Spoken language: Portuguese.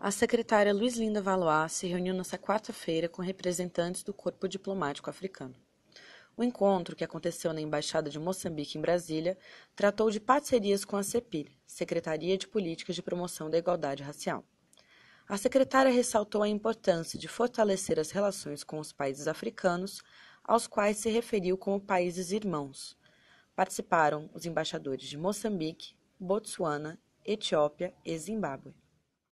A secretária Linda Valois se reuniu nesta quarta-feira com representantes do corpo diplomático africano. O encontro, que aconteceu na Embaixada de Moçambique em Brasília, tratou de parcerias com a CEPIL, Secretaria de Políticas de Promoção da Igualdade Racial. A secretária ressaltou a importância de fortalecer as relações com os países africanos, aos quais se referiu como países irmãos. Participaram os embaixadores de Moçambique, Botsuana, Etiópia e Zimbábue.